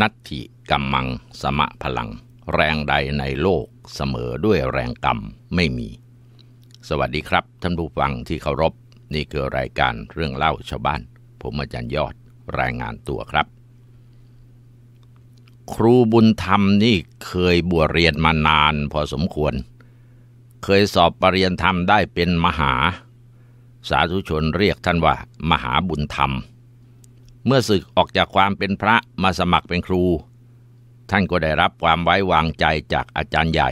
นัตถิกัมมังสมะพลัง แรงใดในโลกเสมอด้วยแรงกรรมไม่มี สวัสดีครับท่านผู้ฟังที่เคารพนี่คือรายการเรื่องเล่าชาวบ้านผมอาจารย์ยอดรายงานตัวครับ ครูบุญธรรมนี่เคยบวชเรียนมานานพอสมควร เคยสอบปรริญญาธรรมได้เป็นมหา สาธุชนเรียกท่านว่ามหาบุญธรรมเมื่อศึกออกจากความเป็นพระมาสมัครเป็นครู ท่านก็ได้รับความไว้วางใจจากอาจารย์ใหญ่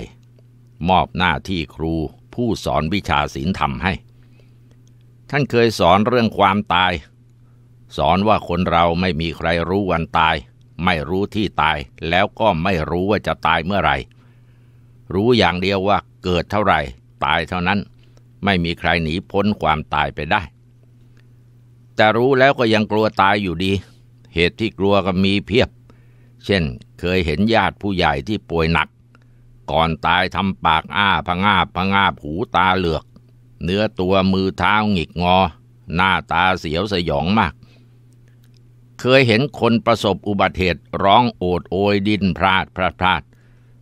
มอบหน้าที่ครูผู้สอนวิชาศีลธรรมให้ ท่านเคยสอนเรื่องความตาย สอนว่าคนเราไม่มีใครรู้วันตาย ไม่รู้ที่ตายแล้วก็ไม่รู้ว่าจะตายเมื่อไหร่ รู้อย่างเดียวว่าเกิดเท่าไหร่ ตายเท่านั้น ไม่มีใครหนีพ้นความตายไปได้แต่รู้แล้วก็ยังกลัวตายอยู่ดี เหตุที่กลัวก็มีเพียบ เช่นเคยเห็นญาติผู้ใหญ่ที่ป่วยหนัก ก่อนตายทำปากอ้าพงาบพงาบหูตาเหลือก เนื้อตัวมือเท้าหงิกงอ หน้าตาเสียวสยองมาก เคยเห็นคนประสบอุบัติเหตุร้องโอดโอยดินพลาดพลาดพลาด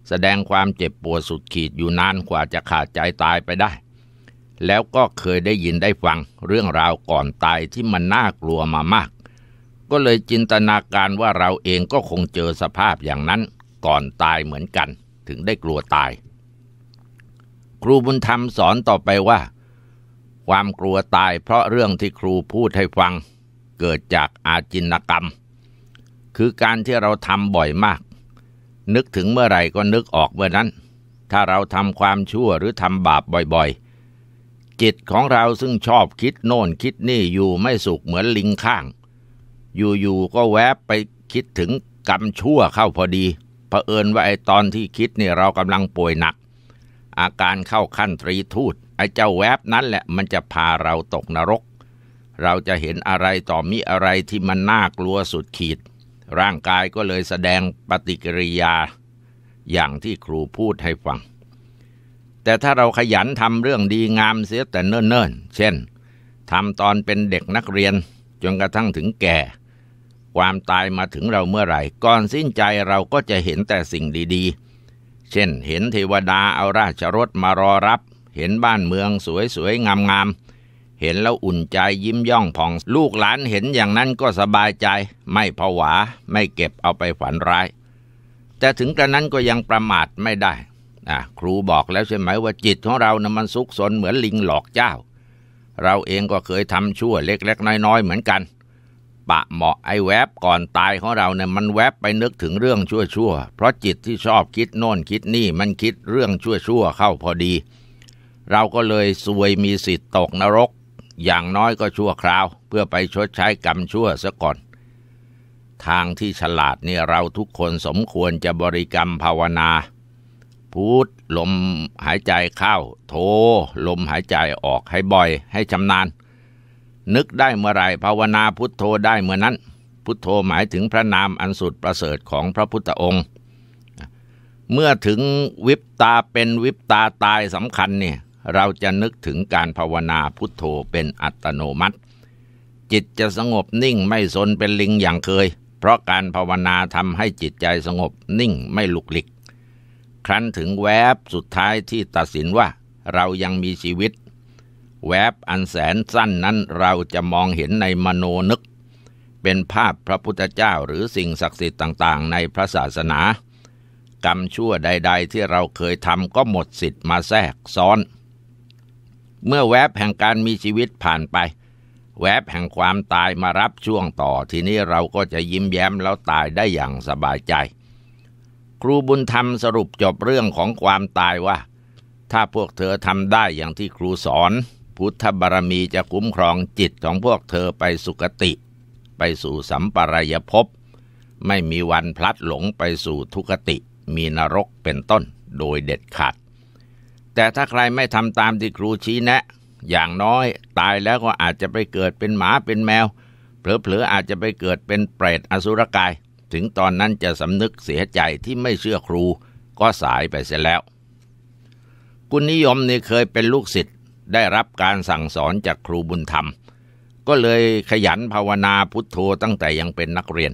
แสดงความเจ็บปวดสุดขีดอยู่นานกว่าจะขาดใจตายไปได้แล้วก็เคยได้ยินได้ฟังเรื่องราวก่อนตายที่มันน่ากลัวมามาก ก็เลยจินตนาการว่าเราเองก็คงเจอสภาพอย่างนั้นก่อนตายเหมือนกัน ถึงได้กลัวตาย ครูบุญธรรมสอนต่อไปว่า ความกลัวตายเพราะเรื่องที่ครูพูดให้ฟัง เกิดจากอาจินกรรม คือการที่เราทำบ่อยมาก นึกถึงเมื่อไหร่ก็นึกออกเมื่อนั้น ถ้าเราทำความชั่วหรือทำบาปบ่อยๆจิตของเราซึ่งชอบคิดโน่นคิดนี่อยู่ไม่สุขเหมือนลิงข้าง อยู่ ๆ ก็แวบไปคิดถึงกรรมชั่วเข้าพอดีเผอิญว่าไอตอนที่คิดนี่เรากำลังป่วยหนัก อาการเข้าขั้นตรีทูตไอเจ้าแวบนั้นแหละมันจะพาเราตกนรก เราจะเห็นอะไรต่อมีอะไรที่มันน่ากลัวสุดขีด ร่างกายก็เลยแสดงปฏิกิริยา อย่างที่ครูพูดให้ฟังแต่ถ้าเราขยันทำเรื่องดีงามเสียแต่เนิ่นๆเช่นทำตอนเป็นเด็กนักเรียน จนกระทั่งถึงแก่ ความตายมาถึงเราเมื่อไหร่ก่อนสิ้นใจเราก็จะเห็นแต่สิ่งดี ๆ เช่นเห็นเทวดาเอาราชรถมารอรับ เห็นบ้านเมืองสวยๆงามๆเห็นแล้วอุ่นใจยิ้มย่องผ่อง ลูกหลานเห็นอย่างนั้นก็สบายใจไม่ผวาไม่เก็บเอาไปฝันร้ายแต่ถึงกระนั้นก็ยังประมาทไม่ได้อ่ะครูบอกแล้วใช่ไหมว่าจิตของเรานะ่ะมันซุกซนเหมือนลิงหลอกเจ้า เราเองก็เคยทำชั่วเล็ก ๆน้อยๆเหมือนกัน ปะเหมาะไอ้แวบก่อนตายของเราเนี่ยมันแวบไปนึกถึงเรื่องชั่วๆ เพราะจิตที่ชอบคิดโน่น คิดนี่มันคิดเรื่องชั่วๆ เข้าพอดี เราก็เลยซวยมีสิทธิ์ตกนรก อย่างน้อยก็ชั่วคราว เพื่อไปชดใช้กรรมชั่วซะก่อน ทางที่ฉลาดเนี่ยเราทุกคนสมควรจะบริกรรมภาวนาพูดลมหายใจเข้าโทลมหายใจออกให้บ่อย ให้ชำนาญ นึกได้เมื่อไรภาวนาพุทโธได้เมื่อนั้น พุทโธหมายถึงพระนามอันสุดประเสริฐของพระพุทธองค์ เมื่อถึงวิปตาเป็นวิปตาตายสำคัญเนี่ยเราจะนึกถึงการภาวนาพุทโธเป็นอัตโนมัติจิตจะสงบนิ่งไม่สนเป็นลิงอย่างเคย เพราะการภาวนาทำให้จิตใจสงบนิ่งไม่ลุกลิกครั้นถึงแวบสุดท้ายที่ตัดสินว่าเรายังมีชีวิต แวบอันแสนสั้นนั้นเราจะมองเห็นในมโนนึก เป็นภาพพระพุทธเจ้าหรือสิ่งศักดิ์สิทธิ์ต่าง ๆ ในพระศาสนา กรรมชั่วใด ๆ ที่เราเคยทำก็หมดสิทธิ์มาแทรกซ้อน เมื่อแวบแห่งการมีชีวิตผ่านไป แวบแห่งความตายมารับช่วงต่อทีนี้เราก็จะยิ้มแย้มแล้วตายได้อย่างสบายใจครูบุญธรรมสรุปจบเรื่องของความตายว่า ถ้าพวกเธอทำได้อย่างที่ครูสอน พุทธบารมีจะคุ้มครองจิตของพวกเธอไปสุคติ ไปสู่สัมปรายภพไม่มีวันพลัดหลงไปสู่ทุคติ มีนรกเป็นต้นโดยเด็ดขาดแต่ถ้าใครไม่ทำตามที่ครูชี้แนะ อย่างน้อยตายแล้วก็อาจจะไปเกิดเป็นหมาเป็นแมว เผลอๆอาจจะไปเกิดเป็นเปรตอสุรกายถึงตอนนั้นจะสำนึกเสียใจที่ไม่เชื่อครูก็สายไปเสียแล้ว คุณนิยมนี่เคยเป็นลูกศิษย์ได้รับการสั่งสอนจากครูบุญธรรม ก็เลยขยันภาวนาพุทโธตั้งแต่ยังเป็นนักเรียน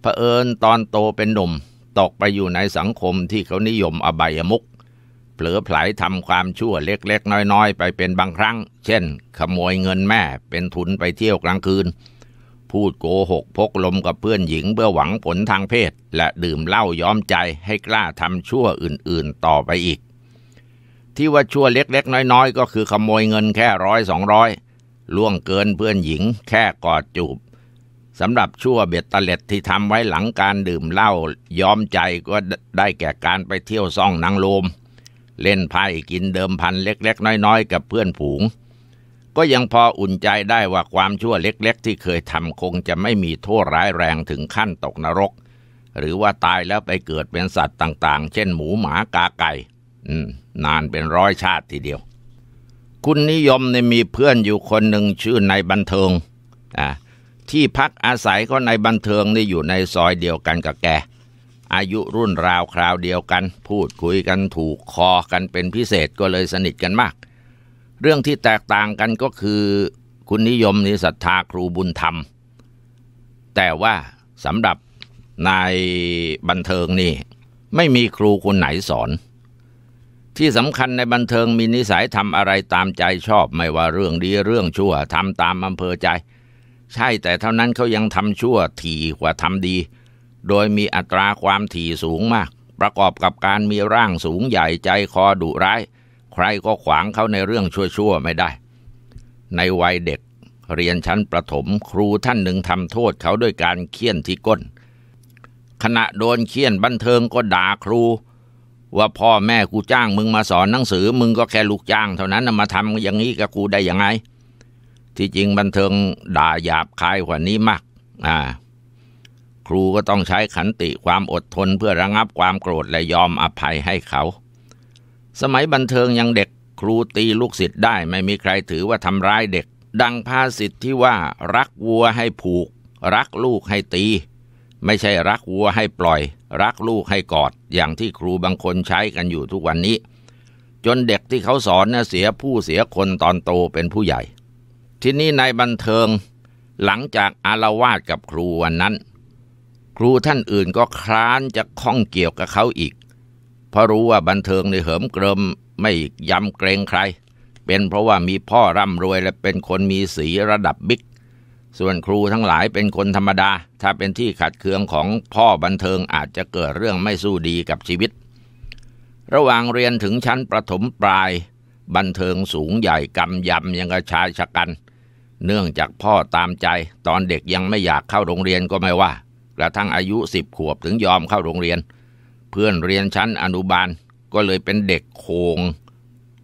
เผอิญตอนโตเป็นหนุ่ม ตกไปอยู่ในสังคมที่เขานิยมอบายมุก เผลอไผลทำความชั่วเล็กๆน้อยๆไปเป็นบางครั้ง เช่นขโมยเงินแม่เป็นทุนไปเที่ยวกลางคืนพูดโกหกพกลมกับเพื่อนหญิงเพื่อหวังผลทางเพศ และดื่มเหล้าย้อมใจให้กล้าทำชั่วอื่นๆต่อไปอีก ที่ว่าชั่วเล็ก ๆ น้อยๆ ก็คือขโมยเงินแค่ร้อยสองร้อยล่วงเกินเพื่อนหญิงแค่กอดจูบสำหรับชั่วเบ็ดตะเล็ดที่ทำไว้หลังการดื่มเหล้าย้อมใจก็ได้แก่การไปเที่ยวซ่องนางโลม เล่นไพ่กินเดิมพันเล็กๆน้อยๆ กับเพื่อนผูงก็ยังพออุ่นใจได้ว่าความชั่วเล็ก ๆ ที่เคยทำคงจะไม่มีโทษร้ายแรงถึงขั้นตกนรก หรือว่าตายแล้วไปเกิดเป็นสัตว์ต่างๆ เช่นหมูหมากาไก่นานเป็นร้อยชาติทีเดียว คุณนิยมในมีเพื่อนอยู่คนหนึ่งชื่อในบันเทิงอ่าที่พักอาศัยก็ในบันเทิงนี่อยู่ในซอยเดียวกันกับแก อายุรุ่นราวคราวเดียวกันพูดคุยกันถูกคอกันเป็นพิเศษก็เลยสนิทกันมากเรื่องที่แตกต่างกันก็คือคุณนิยมนิศรัทธาครูบุญธรรม แต่ว่าสำหรับนายบันเทิงนี่ ไม่มีครูคนไหนสอน ที่สำคัญในบันเทิงมีนิสัยทำอะไรตามใจชอบไม่ว่าเรื่องดีเรื่องชั่วทำตามอำเภอใจ ใช่แต่เท่านั้นเขายังทำชั่วถี่กว่าทำดี โดยมีอัตราความถี่สูงมาก ประกอบกับการมีร่างสูงใหญ่ใจคอดุร้ายใครก็ขวางเขาในเรื่องชั่วๆไม่ได้ ในวัยเด็กเรียนชั้นประถมครูท่านหนึ่งทำโทษเขาด้วยการเคี่ยนที่ก้น ขณะโดนเคี่ยนบันเทิงก็ด่าครู ว่าพ่อแม่กูจ้าง มึงมาสอนหนังสือมึงก็แค่ลูกจ้างเท่านั้นมาทำอย่างนี้กับกูได้ยังไง ที่จริงบันเทิงด่าหยาบคายกว่านี้มากอ่าครูก็ต้องใช้ขันติความอดทนเพื่อระงับความโกรธและยอมอภัยให้เขาสมัยบันเทิงยังเด็กครูตีลูกศิษย์ได้ไม่มีใครถือว่าทำร้ายเด็ก ดังภาษิตทที่ว่า รักวัวให้ผูก รักลูกให้ตี ไม่ใช่รักวัวให้ปล่อย รักลูกให้กอด อย่างที่ครูบางคนใช้กันอยู่ทุกวันนี้ จนเด็กที่เขาสอนนะเสียผู้เสียคนตอนโตเป็นผู้ใหญ่ ที่นี่นายบันเทิง หลังจากอารวาสกับครูวันนั้น ครูท่านอื่นก็คลานจะข้องเกี่ยวกับเขาอีกเพราะรู้ว่าบันเทิงในเหิมเกริมไม่ยำเกรงใคร เป็นเพราะว่ามีพ่อร่ำรวย และเป็นคนมีสีระดับบิ๊กส่วนครูทั้งหลายเป็นคนธรรมดา ถ้าเป็นที่ขัดเคืองของพ่อบันเทิงอาจจะเกิดเรื่องไม่สู้ดีกับชีวิต ระหว่างเรียนถึงชั้นประถมปลาย บันเทิงสูงใหญ่กำยำยังกระชายชะกัน เนื่องจากพ่อตามใจตอนเด็กยังไม่อยากเข้าโรงเรียนก็ไม่ว่ากระทั่งอายุสิบขวบถึงยอมเข้าโรงเรียนเพื่อนเรียนชั้นอนุบาลก็เลยเป็นเด็กโคง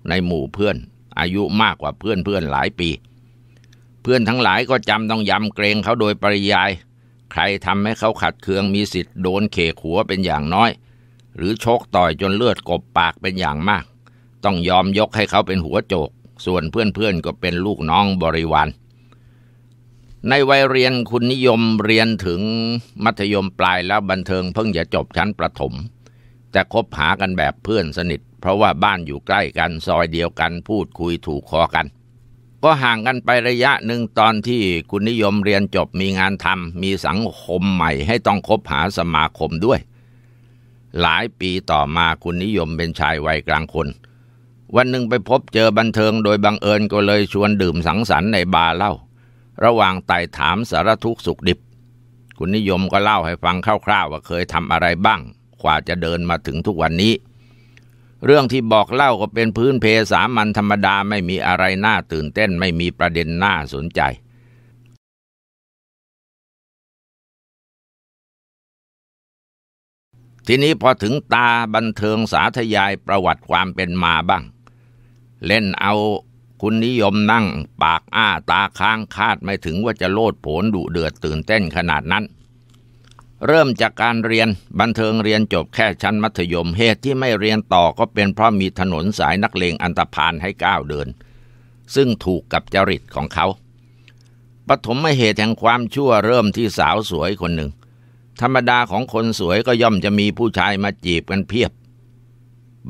ในหมู่เพื่อนอายุมากกว่าเพื่อนเพื่อนหลายปี เพื่อนทั้งหลายก็จำต้องยำเกรงเขาโดยปริยาย ใครทำให้เขาขัดเคืองมีสิทธิ์โดนเขขหัวเป็นอย่างน้อย หรือชกต่อยจนเลือดกบปากเป็นอย่างมาก ต้องยอมยกให้เขาเป็นหัวโจก ส่วนเพื่อนๆก็เป็นลูกน้องบริวารในวัยเรียนคุณนิยมเรียนถึงมัธยมปลายแล้วบันเทิงเพิ่งจะจบชั้นประถมจะคบหากันแบบเพื่อนสนิท เพราะว่าบ้านอยู่ใกล้กันซอยเดียวกันพูดคุยถูกคอกัน ก็ห่างกันไประยะหนึ่งตอนที่คุณนิยมเรียนจบมีงานทำมีสังคมใหม่ให้ต้องคบหาสมาคมด้วย หลายปีต่อมาคุณนิยมเป็นชายวัยกลางคน วันหนึ่งไปพบเจอบันเทิงโดยบังเอิญ ก็เลยชวนดื่มสังสรรค์ในบาร์เล่า ระหว่างไต่ถามสารทุกข์สุขดิบ คุณนิยมก็เล่าให้ฟังคร่าวๆ ว่าเคยทำอะไรบ้างกว่าจะเดินมาถึงทุกวันนี้เรื่องที่บอกเล่าก็เป็นพื้นเพสามัญธรรมดาไม่มีอะไรน่าตื่นเต้นไม่มีประเด็นน่าสนใจ ทีนี้พอถึงตาบันเทิงสาธยายประวัติความเป็นมาบ้าง เล่นเอาคุณนิยมนั่งปากอ้าตาค้างคาดไม่ถึงว่าจะโลดโผนดุเดือดตื่นเต้นขนาดนั้นเริ่มจากการเรียนบันเทิงเรียนจบแค่ชั้นมัธยม เหตุที่ไม่เรียนต่อก็เป็นเพราะมีถนนสายนักเลงอันตพานให้ก้าวเดิน ซึ่งถูกกับจริตของเขาปฐมเหตุแห่งความชั่วเริ่มที่สาวสวยคนหนึ่ง ธรรมดาของคนสวยก็ย่อมจะมีผู้ชายมาจีบกันเพียบ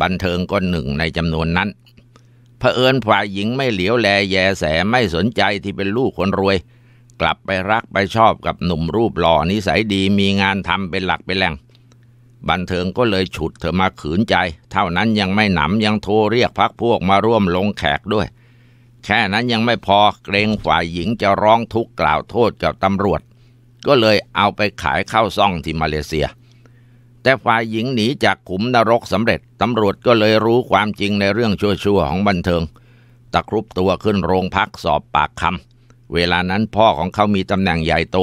บันเทิงก็หนึ่งในจำนวนนั้นเผอิญฝ่ายหญิงไม่เหลียวแลแยแสไม่สนใจที่เป็นลูกคนรวยกลับไปรักไปชอบกับหนุ่มรูปหล่อนิสัยดีมีงานทำเป็นหลักเป็นแหล่งบันเทิงก็เลยฉุดเธอมาขืนใจ เท่านั้นยังไม่หนำยังโทรเรียกพักพวกมาร่วมลงแขกด้วย แค่นั้นยังไม่พอเกรงฝ่ายหญิงจะร้องทุกข์กล่าวโทษกับตำรวจ ก็เลยเอาไปขายเข้าซ่องที่มาเลเซีย แต่ฝ่ายหญิงหนีจากขุมนรกสำเร็จตำรวจก็เลยรู้ความจริงในเรื่องชั่วๆของบันเทิงตะครุบตัวขึ้นโรงพักสอบปากคำเวลานั้นพ่อของเขามีตำแหน่งใหญ่โต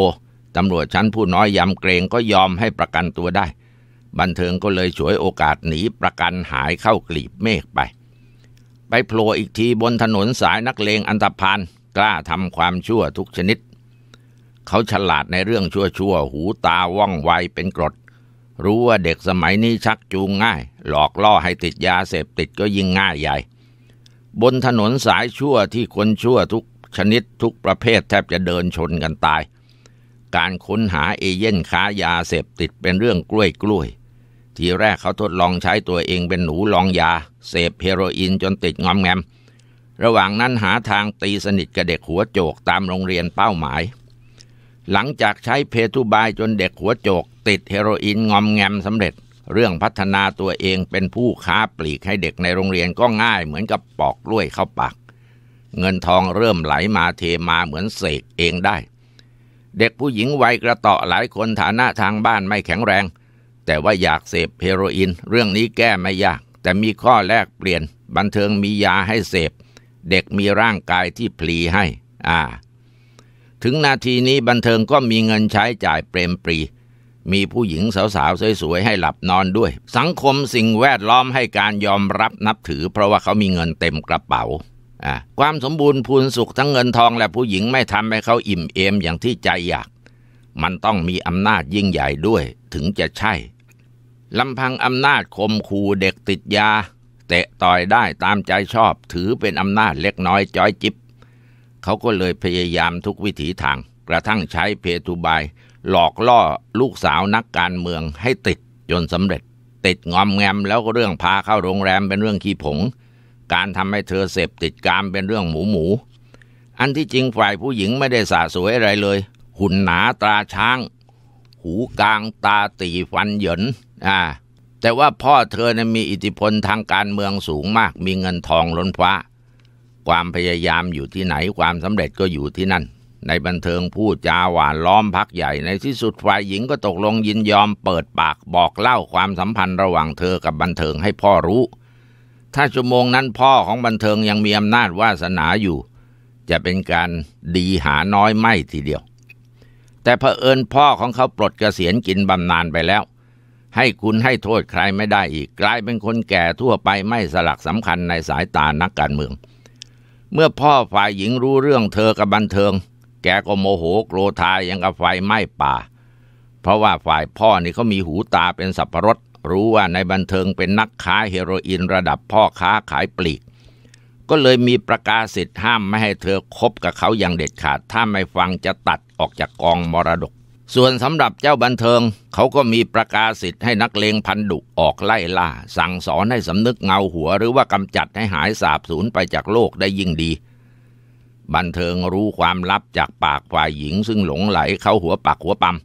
ตำรวจชั้นผู้น้อยยำเกรงก็ยอมให้ประกันตัวได้ บันเทิงก็เลยฉวยโอกาสหนีประกันหายเข้ากลีบเมฆไป ไปโผล่อีกทีบนถนนสายนักเลงอันตพานกล้าทำความชั่วทุกชนิด เขาฉลาดในเรื่องชั่วชั่ว หูตาว่องไวเป็นกรด รู้ว่าเด็กสมัยนี้ชักจูงง่าย หลอกล่อให้ติดยาเสพติดก็ยิ่งง่ายใหญ่ บนถนนสายชั่วที่คนชั่วทุกชนิดทุกประเภทแทบจะเดินชนกันตาย การค้นหาเอเย่นค้ายาเสพติดเป็นเรื่องกล้วยกล้วย ทีแรกเขาทดลองใช้ตัวเองเป็นหนูลองยาเสพเฮโรอีนจนติดงอมแงม ระหว่างนั้นหาทางตีสนิทกับเด็กหัวโจกตามโรงเรียนเป้าหมาย หลังจากใช้เพทุบายจนเด็กหัวโจก ติดเฮโรอีนงอมแงมสำเร็จ เรื่องพัฒนาตัวเองเป็นผู้ค้าปลีกให้เด็กในโรงเรียนก็ง่ายเหมือนกับปอกกล้วยเข้าปากเงินทองเริ่มไหลมาเทมาเหมือนเสกเองได้ เด็กผู้หญิงวัยกระเตาะหลายคนฐานะทางบ้านไม่แข็งแรง แต่ว่าอยากเสพเฮโรอีนเรื่องนี้แก้ไม่ยาก แต่มีข้อแลกเปลี่ยน บันเทิงมียาให้เสพ เด็กมีร่างกายที่พลีให้ อ่า ถึงนาทีนี้บันเทิงก็มีเงินใช้จ่ายเปรมปรีมีผู้หญิงสาวๆสวยๆให้หลับนอนด้วย สังคมสิ่งแวดล้อมให้การยอมรับนับถือ เพราะว่าเขามีเงินเต็มกระเป๋าความสมบูรณ์พูนสุขทั้งเงินทองและผู้หญิงไม่ทำให้เขาอิ่มเอมอย่างที่ใจอยาก มันต้องมีอำนาจยิ่งใหญ่ด้วยถึงจะใช่ลำพังอำนาจคมคูเด็กติดยาเตะต่อยได้ตามใจชอบถือเป็นอำนาจเล็กน้อย จ้อยจิบ เขาก็เลยพยายามทุกวิถีทางกระทั่งใช้เพทูบายหลอกล่อลูกสาวนักการเมืองให้ติดจนสำเร็จ ติดงอมแงมแล้วก็เรื่องพาเข้าโรงแรมเป็นเรื่องขี้ผงการทำให้เธอเสพติดกามเป็นเรื่องหมูหมู อันที่จริงฝ่ายผู้หญิงไม่ได้สาสวยอะไรเลย หุ่นหนาตาช้าง หูกลางตาตีฟันเหยินอ่าแต่ว่าพ่อเธอนะมีอิทธิพลทางการเมืองสูงมาก มีเงินทองล้นฟ้าความพยายามอยู่ที่ไหนความสำเร็จก็อยู่ที่นั่น ในบันเทิงพูดจาหวานล้อมพักใหญ่ ในที่สุดฝ่ายหญิงก็ตกลงยินยอมเปิดปากบอกเล่าความสัมพันธ์ระหว่างเธอ กับบันเทิงให้พ่อรู้ถ้าชั่วโมงนั้นพ่อของบันเทิงยังมีอำนาจวาสนาอยู่ จะเป็นการดีหาน้อยไม่ทีเดียวแต่เผอิญพ่อของเขาปลดเกษียณกินบำนาญไปแล้ว ให้คุณให้โทษใครไม่ได้อีก กลายเป็นคนแก่ทั่วไปไม่สลักสำคัญในสายตานักการเมือง เมื่อพ่อฝ่ายหญิงรู้เรื่องเธอกับบันเทิง แกก็โมโหโกรธายังกับไฟไหม้ป่า เพราะว่าฝ่ายพ่อนี่เขามีหูตาเป็นสับปะรดรู้ว่าในบันเทิงเป็นนักค้าเฮโรอีนระดับพ่อค้าขายปลีก ก็เลยมีประกาศสิทธิ์ห้ามไม่ให้เธอคบกับเขาอย่างเด็ดขาด ถ้าไม่ฟังจะตัดออกจากกองมรดก ส่วนสำหรับเจ้าบันเทิง เขาก็มีประกาศสิทธิ์ให้นักเลงพันดุออกไล่ล่า สั่งสอนให้สำนึกเงาหัวหรือว่ากำจัดให้หายสาบสูญไปจากโลกได้ยิ่งดี บันเทิงรู้ความลับจากปากฝ่ายหญิง ซึ่งหลงไหลเข้าหัวปากหัวปั๊ม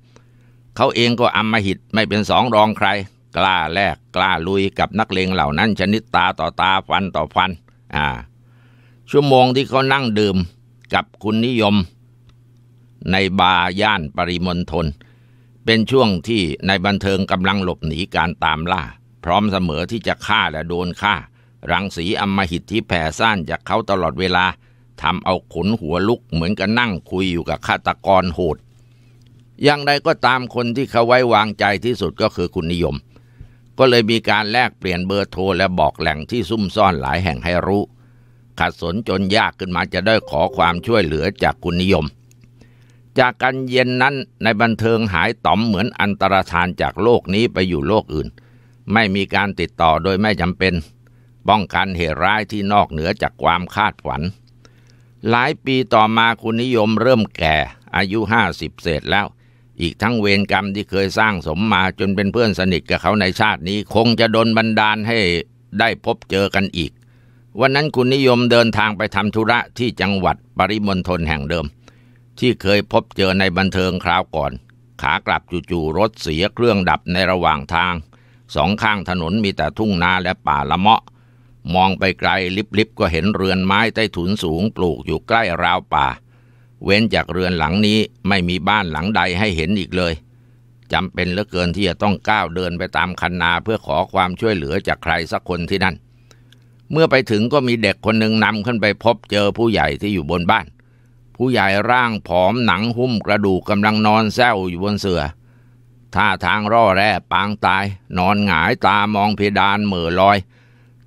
เขาเองก็อำมหิตไม่เป็นสองรองใครกล้าแลกกล้าลุยกับนักเลงเหล่านั้น ชนิดตาต่อตาฟันต่อฟัน อ่า ชั่วโมงที่เขานั่งดื่มกับคุณนิยมในบาร์ย่านปริมณฑลเป็นช่วงที่ในบันเทิงกำลังหลบหนีการตามล่า พร้อมเสมอที่จะฆ่าและโดนฆ่า รังสีอมหิตที่แผ่ซ่านจากเขาตลอดเวลาทำเอาขนหัวลุกเหมือนกับนั่งคุยอยู่กับฆาตกรโหดอย่างใดก็ตามคนที่เขาไว้วางใจที่สุดก็คือคุณนิยมก็เลยมีการแลกเปลี่ยนเบอร์โทรและบอกแหล่งที่ซุ่มซ่อนหลายแห่งให้รู้ ขัดสนจนยากขึ้นมาจะได้ขอความช่วยเหลือจากคุณนิยม จากกันเย็นนั้นในบันเทิงหายต๋อมเหมือนอันตรธานจากโลกนี้ไปอยู่โลกอื่น ไม่มีการติดต่อโดยไม่จำเป็นป้องกันเหตุร้ายที่นอกเหนือจากความคาดฝันหลายปีต่อมาคุณนิยมเริ่มแก่อายุห้าสิบเศษแล้วอีกทั้งเวรกรรมที่เคยสร้างสมมาจนเป็นเพื่อนสนิท กับเขาในชาตินี้คงจะดนบันดาลให้ ได้พบเจอกันอีก วันนั้นคุณนิยมเดินทางไปทำธุระที่จังหวัดปริมณฑลแห่งเดิม ที่เคยพบเจอในบันเทิงคราวก่อน ขากลับจู่ๆรถเสียเครื่องดับในระหว่างทาง สองข้างถนนมีแต่ทุ่งนาและป่าละเมาะมองไปไกลลิบๆก็เห็นเรือนไม้ใต้ถุนสูงปลูกอยู่ใกล้ราวป่าเว้นจากเรือนหลังนี้ไม่มีบ้านหลังใดให้เห็นอีกเลย จำเป็นเหลือเกินที่จะต้องก้าวเดินไปตามคันนาเพื่อขอความช่วยเหลือจากใครสักคนที่นั่น เมื่อไปถึงก็มีเด็กคนหนึ่งนำขึ้นไปพบเจอผู้ใหญ่ที่อยู่บนบ้าน ผู้ใหญ่ร่างผอมหนังหุ้มกระดูกกำลังนอนแซวอยู่บนเสือ่อท่าทางร่อแร่ปางตาย นอนหงายตามองเพดานเหม่อลอย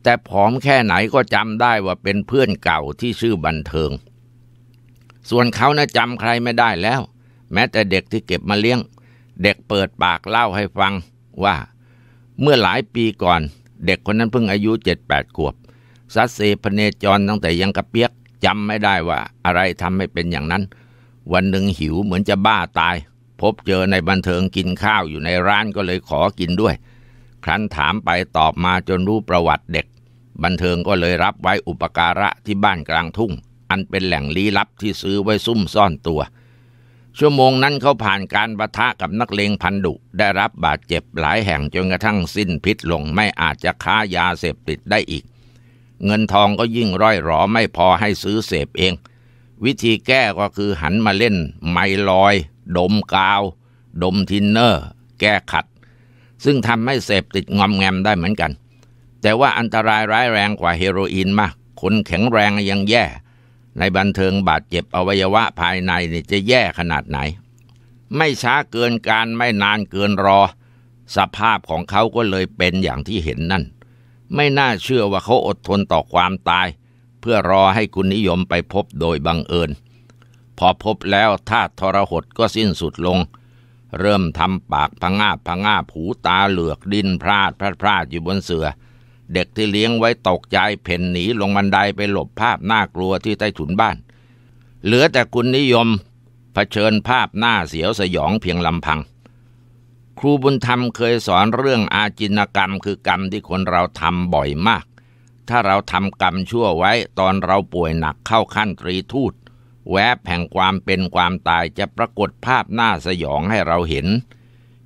แต่ผอมแค่ไหนก็จำได้ว่าเป็นเพื่อนเก่าที่ชื่อบันเทิงส่วนเขานะจำใครไม่ได้แล้ว แม้แต่เด็กที่เก็บมาเลี้ยง เด็กเปิดปากเล่าให้ฟังว่า เมื่อหลายปีก่อนเด็กคนนั้นเพิ่งอายุเจ็ดแปดขวบซัดเซพเนจรตั้งแต่ยังกระเปียกจำไม่ได้ว่าอะไรทำให้เป็นอย่างนั้น วันหนึ่งหิวเหมือนจะบ้าตาย พบเจอในบันเทิงกินข้าวอยู่ในร้านก็เลยขอกินด้วย ครั้นถามไปตอบมาจนรู้ประวัติเด็ก บันเทิงก็เลยรับไว้อุปการะที่บ้านกลางทุ่งอันเป็นแหล่งลี้ลับที่ซื้อไว้ซุ่มซ่อนตัว ชั่วโมงนั้นเขาผ่านการประทะกับนักเลงพันดุ ได้รับบาดเจ็บหลายแห่งจนกระทั่งสิ้นพิษลงไม่อาจจะค้ายาเสพติดได้อีก เงินทองก็ยิ่งร้อยหรอไม่พอให้ซื้อเสพเอง วิธีแก้ก็คือหันมาเล่นไมลอย ดมกาว ดมทินเนอร์ แก้ขัด ซึ่งทำให้เสพติดงอมแงมได้เหมือนกัน แต่ว่าอันตรายร้ายแรงกว่าเฮโรอีนมาก คนแข็งแรงยังแย่ในบันเทิงบาดเจ็บอวัยวะภายในนี่จะแย่ขนาดไหน ไม่ช้าเกินการไม่นานเกินรอ สภาพของเขาก็เลยเป็นอย่างที่เห็นนั่น ไม่น่าเชื่อว่าเขาอดทนต่อความตาย เพื่อรอให้คุณนิยมไปพบโดยบังเอิญพอพบแล้วท่าทรหดก็สิ้นสุดลง เริ่มทำปากพงาบพงาบหูตาเหลือกดินพลาดพลาดพลาดอยู่บนเสือ่อเด็กที่เลี้ยงไว้ตกใจเพ่นหนีลงบันไดไปหลบภาพน่ากลัวที่ใต้ถุนบ้าน เหลือแต่คุณนิยมเผชิญภาพหน้าเสียวสยองเพียงลำพัง ครูบุญธรรมเคยสอนเรื่องอาจินกรรมคือกรรมที่คนเราทำบ่อยมาก ถ้าเราทำกรรมชั่วไว้ ตอนเราป่วยหนักเข้าขั้นตรีทูตแวบแห่งความเป็นความตายจะปรากฏภาพหน้าสยองให้เราเห็น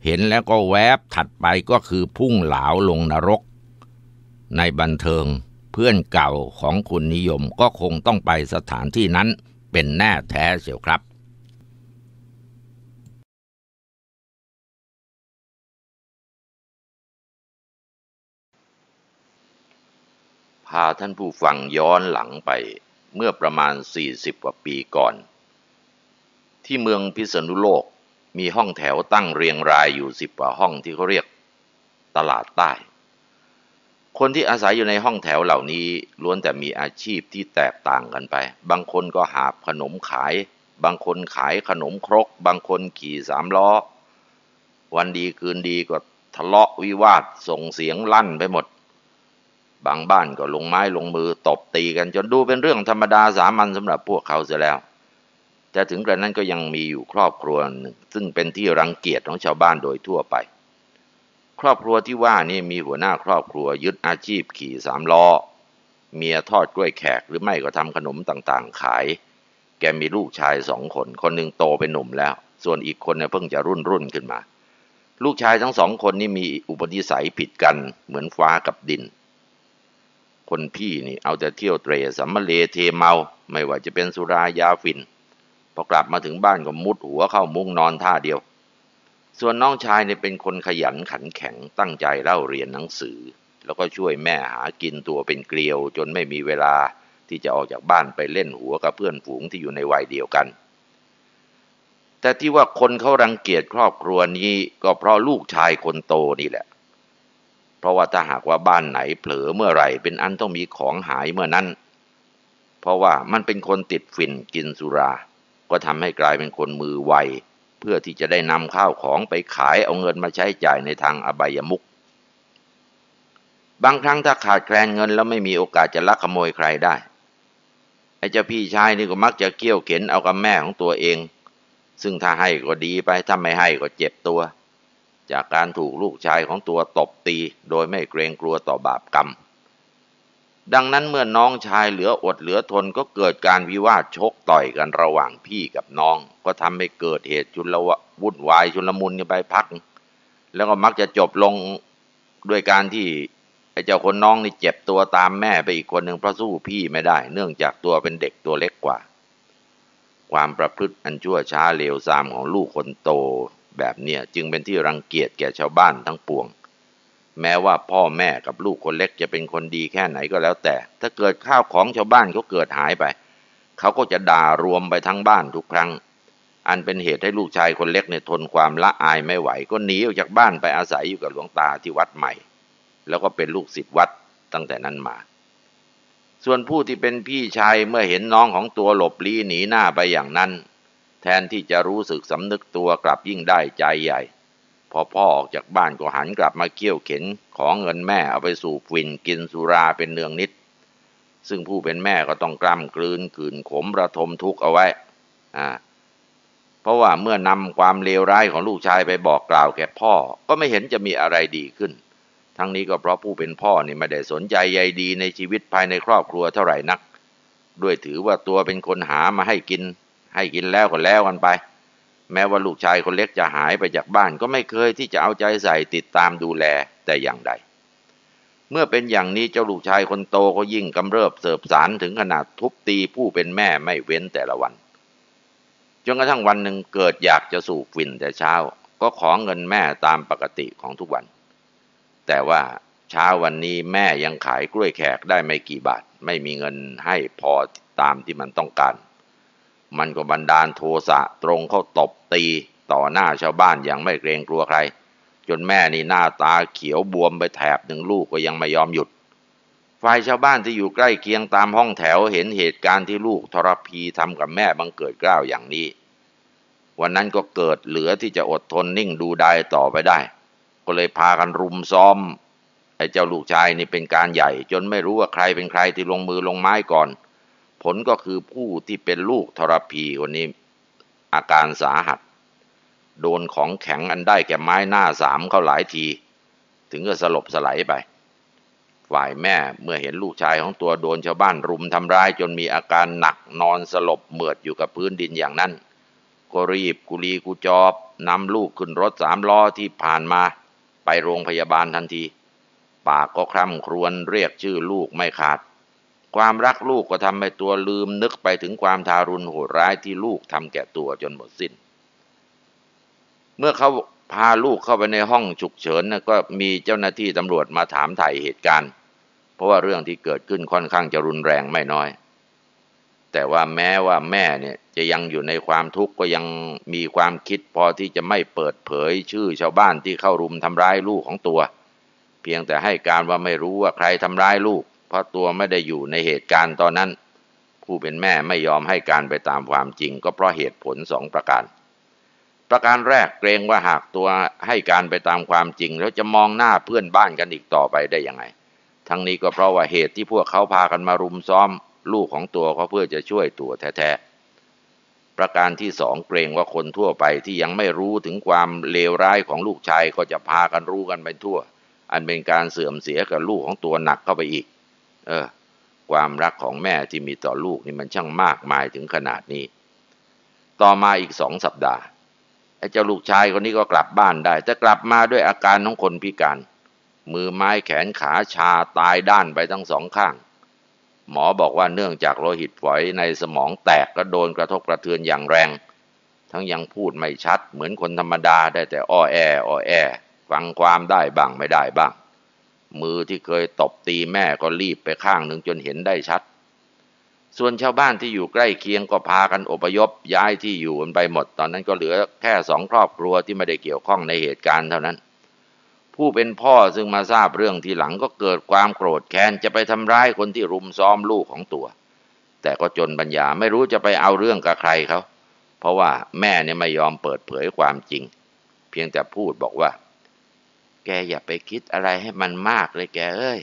เห็นแล้วก็แวบถัดไปก็คือพุ่งเหลาลงนรกในบันเทิงเพื่อนเก่าของคุณนิยมก็คงต้องไปสถานที่นั้นเป็นแน่แท้เสียวครับ พาท่านผู้ฟังย้อนหลังไปเมื่อประมาณ 40กว่าปีก่อน ที่เมืองพิษณุโลกมีห้องแถวตั้งเรียงรายอยู่สิบกว่าห้องที่เขาเรียกตลาดใต้คนที่อาศัยอยู่ในห้องแถวเหล่านี้ล้วนแต่มีอาชีพที่แตกต่างกันไป บางคนก็หาบขนมขาย บางคนขายขนมครก บางคนขี่สามล้อ วันดีคืนดีก็ทะเลาะวิวาทส่งเสียงลั่นไปหมด บางบ้านก็ลงไม้ลงมือตบตีกันจนดูเป็นเรื่องธรรมดาสามัญสำหรับพวกเขาเสียแล้ว แต่ถึงกระนั้นก็ยังมีอยู่ครอบครัวหนึ่งซึ่งเป็นที่รังเกียจของชาวบ้านโดยทั่วไปครอบครัวที่ว่านี่มีหัวหน้าครอบครัวยึดอาชีพขี่สามล้อ เมียทอดกล้วยแขกหรือไม่ก็ทำขนมต่างๆขาย แกมีลูกชายสองคนคนหนึ่งโตเป็นหนุ่มแล้วส่วนอีกคนเนี่ยเพิ่งจะรุ่นรุ่นขึ้นมา ลูกชายทั้งสองคนนี่มีอุปนิสัยผิดกันเหมือนฟ้ากับดิน คนพี่นี่เอาแต่เที่ยวเตรสัมมเลเทเมา ไม่ว่าจะเป็นสุรายาฟินพอกลับมาถึงบ้านก็มุดหัวเข้ามุ้งนอนท่าเดียวส่วนน้องชายเนี่ยเป็นคนขยันขันแข็งตั้งใจเล่าเรียนหนังสือ แล้วก็ช่วยแม่หากินตัวเป็นเกลียว จนไม่มีเวลาที่จะออกจากบ้านไปเล่นหัวกับเพื่อนฝูงที่อยู่ในวัยเดียวกัน แต่ที่ว่าคนเขารังเกียจครอบครัวนี้ ก็เพราะลูกชายคนโตนี่แหละ เพราะว่าถ้าหากว่าบ้านไหนเผลอเมื่อไหร่ เป็นอันต้องมีของหายเมื่อนั้นเพราะว่ามันเป็นคนติดฝิ่นกินสุรา ก็ทำให้กลายเป็นคนมือไวเพื่อที่จะได้นำข้าวของไปขายเอาเงินมาใช้จ่ายในทาง อบายมุขบางครั้งถ้าขาดแคลนเงินแล้วไม่มีโอกาสจะลักขโมยใครได้ ไอ้เจ้าพี่ชายนี่ก็มักจะเกี้ยวเข็นเอากับแม่ ของ ตัวเอง ซึ่งถ้าให้ก็ดีไปถ้า ไม่ ให้ก็เจ็บตัว จากการถูกลูกชายของตัวตบตี โดยไม่เกรงกลัวต่อบาปกรรมดังนั้นเมื่อน้องชายเหลืออดเหลือทนก็เกิดการวิวาท ชกต่อยกันระหว่างพี่กับน้อง ก็ทำให้เกิดเหตุชุลวุ่นวายชุลมุนกันไปพัก แล้วก็มักจะจบลงด้วยการที่ไอ้เจ้าคนน้องนี่เจ็บตัวตามแม่ไปอีกคนหนึ่งเพราะสู้พี่ไม่ได้ เนื่องจากตัวเป็นเด็กตัวเล็กกว่า ความประพฤติอันชั่วช้าเลวทรามของลูกคนโตแบบเนี้ยจึงเป็นที่รังเกียจแก่ชาวบ้านทั้งปวงแม้ว่าพ่อแม่กับลูกคนเล็กจะเป็นคนดีแค่ไหนก็แล้วแต่ ถ้าเกิดข้าวของชาวบ้านเขาเกิดหายไป เขาก็จะด่ารวมไปทั้งบ้านทุกครั้ง อันเป็นเหตุให้ลูกชายคนเล็กเนี่ยทนความละอายไม่ไหว ก็หนีออกจากบ้านไปอาศัยอยู่กับหลวงตาที่วัดใหม่ แล้วก็เป็นลูกศิษย์วัด ตั้งแต่นั้นมา ส่วนผู้ที่เป็นพี่ชายเมื่อเห็นน้องของตัวหลบลี้หนีหน้าไปอย่างนั้น แทนที่จะรู้สึกสำนึกตัวกลับยิ่งได้ใจใหญ่พอพ่อออกจากบ้านก็หันกลับมาเกี่ยวเข็นของเงินแม่เอาไปสูบฟินกินสุราเป็นเนืองนิด ซึ่งผู้เป็นแม่ก็ต้องกล้ำกลืนขืนขมระทมทุกข์เอาไว้อ่าเพราะว่าเมื่อนำความเลวร้ายของลูกชายไปบอกกล่าวแก่พ่อก็ไม่เห็นจะมีอะไรดีขึ้น ทั้งนี้ก็เพราะผู้เป็นพ่อนี่ไม่ได้สนใจใยดีในชีวิตภายในครอบครัวเท่าไหร่นัก ด้วยถือว่าตัวเป็นคนหามาให้กิน ให้กินแล้วก็แล้วกันไปแม้ว่าลูกชายคนเล็กจะหายไปจากบ้าน ก็ไม่เคยที่จะเอาใจใส่ติดตามดูแลแต่อย่างใด เมื่อเป็นอย่างนี้เจ้าลูกชายคนโตก็ยิ่งกำเริบเสบสารถึงขนาดทุบตีผู้เป็นแม่ไม่เว้นแต่ละวัน จนกระทั่งวันหนึ่งเกิดอยากจะสูบฝิ่นแต่เช้า ก็ขอเงินแม่ตามปกติของทุกวัน แต่ว่าเช้าวันนี้แม่ยังขายกล้วยแขกได้ไม่กี่บาทไม่มีเงินให้พอตามที่มันต้องการมันก็บันดาลโทสะตรงเข้าตบตีต่อหน้าชาวบ้านอย่างไม่เกรงกลัวใคร จนแม่นี่หน้าตาเขียวบวมไปแถบ หนึ่งลูกก็ยังไม่ยอมหยุด ฝ่ายชาวบ้านที่อยู่ใกล้เคียงตามห้องแถวเห็นเหตุการณ์ที่ลูกทรพีทำกับแม่บังเกิดกล้าวอย่างนี้ วันนั้นก็เกิดเหลือที่จะอดทนนิ่งดูได้ต่อไปได้ ก็เลยพากันรุมซ้อมไอ้เจ้าลูกชายนี่เป็นการใหญ่ จนไม่รู้ว่าใครเป็นใครที่ลงมือลงไม้ก่อนผลก็คือผู้ที่เป็นลูกทรพีคนนี้ อาการสาหัส โดนของแข็งอันได้แก่ไม้หน้าสามเข้าหลายที ถึงก็สลบสลายไป ฝ่ายแม่เมื่อเห็นลูกชายของตัวโดนชาวบ้านรุมทำร้ายจนมีอาการหนักนอนสลบเหมือดอยู่กับพื้นดินอย่างนั้นก็รีบกุลีกุจอบนำลูกขึ้นรถสามล้อที่ผ่านมาไปโรงพยาบาลทันที ปากก็คร่ำครวญเรียกชื่อลูกไม่ขาดความรักลูกก็ทำให้ตัวลืมนึกไปถึงความทารุณโหดร้ายที่ลูกทำแก่ตัวจนหมดสิน้น เมื่อเขาพาลูกเข้าไปในห้องฉุกเฉินนะก็มีเจ้าหน้าที่ตำรวจมาถามถ่ายเหตุการณ์ เพราะว่าเรื่องที่เกิดขึ้นค่อนข้างจะรุนแรงไม่น้อย แต่ว่าแม้ว่าแม่เนี่ยจะยังอยู่ในความทุกข์ก็ยังมีความคิด พอที่จะไม่เปิดเผย ชื่อชาวบ้านที่เข้ารุมทำร้ายลูกของตัว เพียงแต่ให้การว่าไม่รู้ว่าใครทำร้ายลูกเพราะตัวไม่ได้อยู่ในเหตุการณ์ตอนนั้น ผู้เป็นแม่ไม่ยอมให้การไปตามความจริง ก็เพราะเหตุผลสองประการ ประการแรกเกรงว่าหากตัวให้การไปตามความจริง แล้วจะมองหน้าเพื่อนบ้านกันอีกต่อไปได้ยังไง ทั้งนี้ก็เพราะว่าเหตุที่พวกเขาพากันมารุมซ้อม ลูกของตัวเขาเพื่อจะช่วยตัวแท้ๆประการที่สองเกรงว่าคนทั่วไปที่ยังไม่รู้ถึงความเลวร้ายของลูกชายก็จะพากันรู้กันไปทั่ว อันเป็นการเสื่อมเสียกับลูกของตัวหนักเข้าไปอีกเออความรักของแม่ที่มีต่อลูกนี่มันช่างมากมายถึงขนาดนี้ ต่อมาอีกสองสัปดาห์ ไอ้เจ้าลูกชายคนนี้ก็กลับบ้านได้แต่กลับมาด้วยอาการของคนพิการ มือไม้แขนขาชาตายด้านไปทั้งสองข้าง หมอบอกว่าเนื่องจากโลหิตฝอยในสมองแตกก็โดนกระทบกระเทือนอย่างแรง ทั้งยังพูดไม่ชัด เหมือนคนธรรมดาได้แต่อ้อแออ้อแอฟังความได้บ้างไม่ได้บ้างมือที่เคยตบตีแม่ก็รีบไปข้างหนึ่งจนเห็นได้ชัด ส่วนชาวบ้านที่อยู่ใกล้เคียงก็พากันอพยพย้ายที่อยู่กันไปหมด ตอนนั้นก็เหลือแค่สองครอบครัวที่ไม่ได้เกี่ยวข้องในเหตุการณ์เท่านั้น ผู้เป็นพ่อซึ่งมาทราบเรื่องทีหลังก็เกิดความโกรธแค้นจะไปทำร้ายคนที่รุมซ้อมลูกของตัว แต่ก็จนปัญญาไม่รู้จะไปเอาเรื่องกับใครเขา เพราะว่าแม่เนี่ยไม่ยอมเปิดเผยความจริง เพียงแต่พูดบอกว่าแกอย่าไปคิดอะไรให้มันมากเลยแกเอ้ย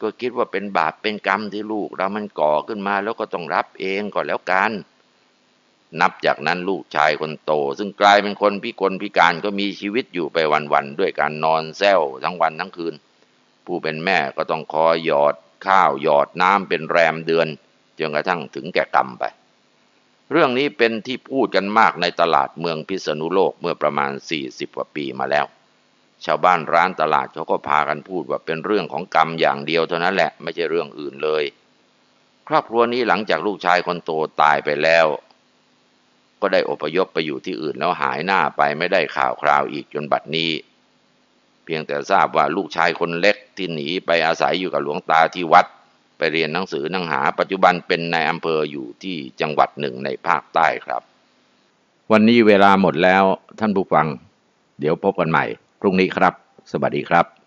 ก็คิดว่าเป็นบาปเป็นกรรมที่ลูกเรา มันก่อขึ้นมา แล้วก็ต้องรับเองก่อนแล้วกันนับจากนั้นลูกชายคนโต ซึ่งกลายเป็นคนพิกลพิการก็มีชีวิตอยู่ไปวันๆด้วยการนอนแซวทั้งวันทั้งคืน ผู้เป็นแม่ก็ต้องคอยหยอด ข้าวหยอดน้ำเป็นแรมเดือนจนกระทั่งถึงแก่กรรมไปเรื่องนี้เป็นที่พูดกันมากในตลาดเมืองพิษณุโลกเมื่อประมาณ40กว่าปีมาแล้วชาวบ้านร้านตลาดเขาก็พากันพูดว่าเป็นเรื่องของกรรมอย่างเดียวเท่านั้นแหละไม่ใช่เรื่องอื่นเลย ครอบครัวนี้หลังจากลูกชายคนโตตายไปแล้ว ก็ได้อพยพไปอยู่ที่อื่นแล้วหายหน้าไปไม่ได้ข่าวคราวอีกจนบัดนี้ เพียงแต่ทราบว่าลูกชายคนเล็ก ที่หนีไปอาศัยอยู่กับหลวงตาที่วัด ไปเรียนหนังสือนังหา ปัจจุบันเป็นนายอำเภออยู่ที่จังหวัดหนึ่งในภาคใต้ครับ วันนี้เวลาหมดแล้วท่านผู้ฟังเดี๋ยวพบกันใหม่พรุ่งนี้ครับ สวัสดีครับ